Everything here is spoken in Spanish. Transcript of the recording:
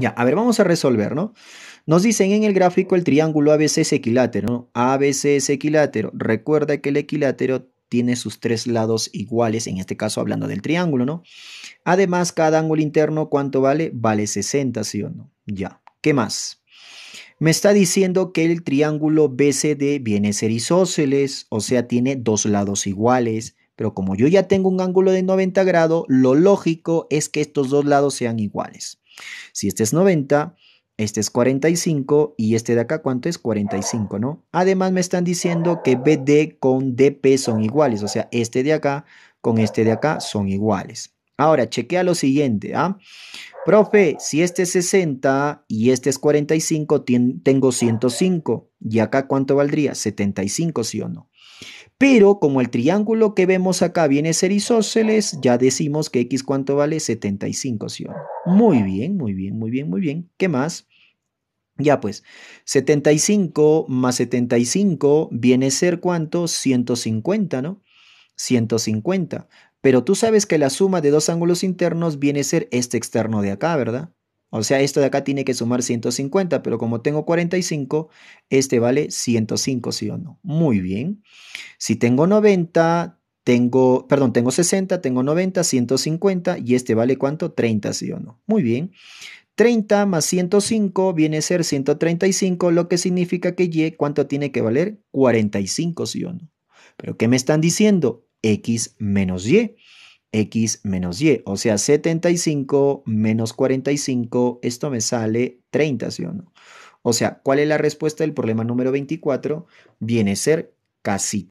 Ya, a ver, vamos a resolver, ¿no? Nos dicen en el gráfico el triángulo ABC es equilátero, ¿no? ABC es equilátero. Recuerda que el equilátero tiene sus tres lados iguales, en este caso hablando del triángulo, ¿no? Además, cada ángulo interno, ¿cuánto vale? Vale 60, ¿sí o no? Ya, ¿qué más? Me está diciendo que el triángulo BCD viene a ser isósceles, o sea, tiene dos lados iguales. Pero como yo ya tengo un ángulo de 90 grados, lo lógico es que estos dos lados sean iguales. Si este es 90, este es 45 y este de acá, ¿cuánto es? 45, ¿no? Además me están diciendo que BD con DP son iguales, o sea, este de acá con este de acá son iguales. Ahora, chequea lo siguiente, ¿ah? Profe, si este es 60 y este es 45, tengo 105. ¿Y acá cuánto valdría? 75, ¿sí o no? Pero como el triángulo que vemos acá viene a ser isósceles, ya decimos que x cuánto vale 75, ¿sí? Muy bien, muy bien, muy bien, muy bien. ¿Qué más? Ya pues, 75 más 75 viene a ser cuánto? 150, ¿no? 150. Pero tú sabes que la suma de dos ángulos internos viene a ser este externo de acá, ¿verdad? O sea, esto de acá tiene que sumar 150, pero como tengo 45, este vale 105, sí o no. Muy bien. Si tengo 90, tengo, perdón, tengo 60, tengo 90, 150 y este vale cuánto? 30, sí o no. Muy bien. 30 más 105 viene a ser 135, lo que significa que Y, ¿cuánto tiene que valer? 45, sí o no. Pero ¿qué me están diciendo? X menos Y x menos y. O sea, 75 menos 45, esto me sale 30, ¿sí o no? O sea, ¿cuál es la respuesta del problema número 24? Viene a ser casi